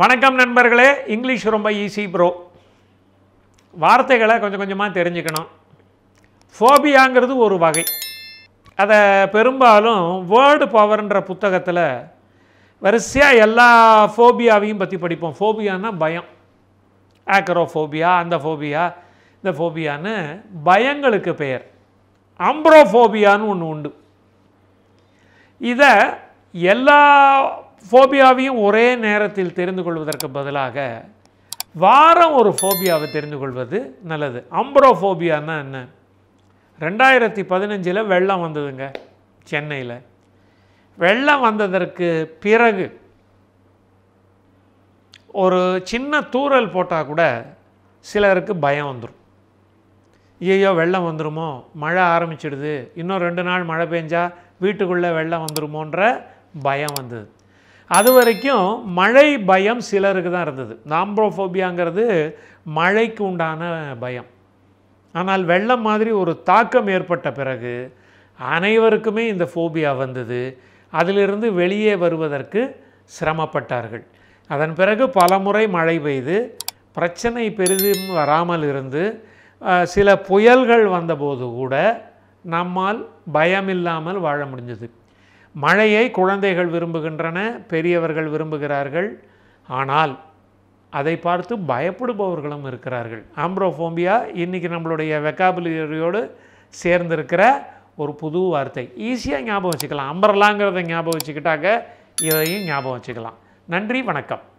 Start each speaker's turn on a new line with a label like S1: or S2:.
S1: வணக்கம் நண்பர்களே இங்கிலீஷ் ரொம்ப ஈஸி ப்ரோ வார்த்தைகளை கொஞ்சம் கொஞ்சமாக தெரிஞ்சுக்கணும் ஃபோபியாங்கிறது ஒரு வகை அதை பெரும்பாலும் வேர்டு பவர்ன்ற புத்தகத்தில் வரிசையாக எல்லா ஃபோபியாவையும் பற்றி படிப்போம் ஃபோபியானா பயம் ஆக்ரோஃபோபியா அந்த ஃபோபியா இந்த ஃபோபியான்னு பயங்களுக்கு பெயர் அம்ப்ரோஃபோபியான்னு ஒன்று உண்டு இதை எல்லா ஃபோபியாவையும் ஒரே நேரத்தில் தெரிந்து கொள்வதற்கு பதிலாக வாரம் ஒரு ஃபோபியாவை தெரிந்து கொள்வது நல்லது அம்பரோஃபோபியான்னா என்ன ரெண்டாயிரத்தி பதினஞ்சில் வெள்ளம் வந்ததுங்க சென்னையில் வெள்ளம் வந்ததற்கு பிறகு ஒரு சின்ன தூரல் போட்டால் கூட சிலருக்கு பயம் வந்துடும் ஐயோ வெள்ளம் வந்துடுமோ மழை ஆரம்பிச்சிடுது இன்னும் ரெண்டு நாள் மழை பெஞ்சா வீட்டுக்குள்ளே வெள்ளம் வந்துடுமோன்ற பயம் வந்தது அது வரைக்கும் மழை பயம் சிலருக்கு தான் இருந்தது நாம்ப்ரோஃபோபியாங்கிறது மழைக்கு உண்டான பயம் ஆனால் வெள்ளம் மாதிரி ஒரு தாக்கம் ஏற்பட்ட பிறகு அனைவருக்குமே இந்த ஃபோபியா வந்தது அதிலிருந்து வெளியே வருவதற்கு சிரமப்பட்டார்கள் அதன் பிறகு பலமுறை மழை பெய்து பிரச்சனை பெரிதும் வராமல் இருந்து சில புயல்கள் வந்தபோது கூட நம்மால் பயமில்லாமல் வாழ முடிஞ்சது மழையை குழந்தைகள் விரும்புகின்றன பெரியவர்கள் விரும்புகிறார்கள் ஆனால் அதை பார்த்து பயப்படுபவர்களும் இருக்கிறார்கள் ஆம்ப்ரோஃபோம்பியா இன்றைக்கி நம்மளுடைய வெக்காபுலரியோடு சேர்ந்திருக்கிற ஒரு புது வார்த்தை ஈஸியாக ஞாபகம் வச்சுக்கலாம் அம்பரலாங்கிறத ஞாபகம் வச்சுக்கிட்டாக்க இதையும் ஞாபகம் வச்சுக்கலாம் நன்றி வணக்கம்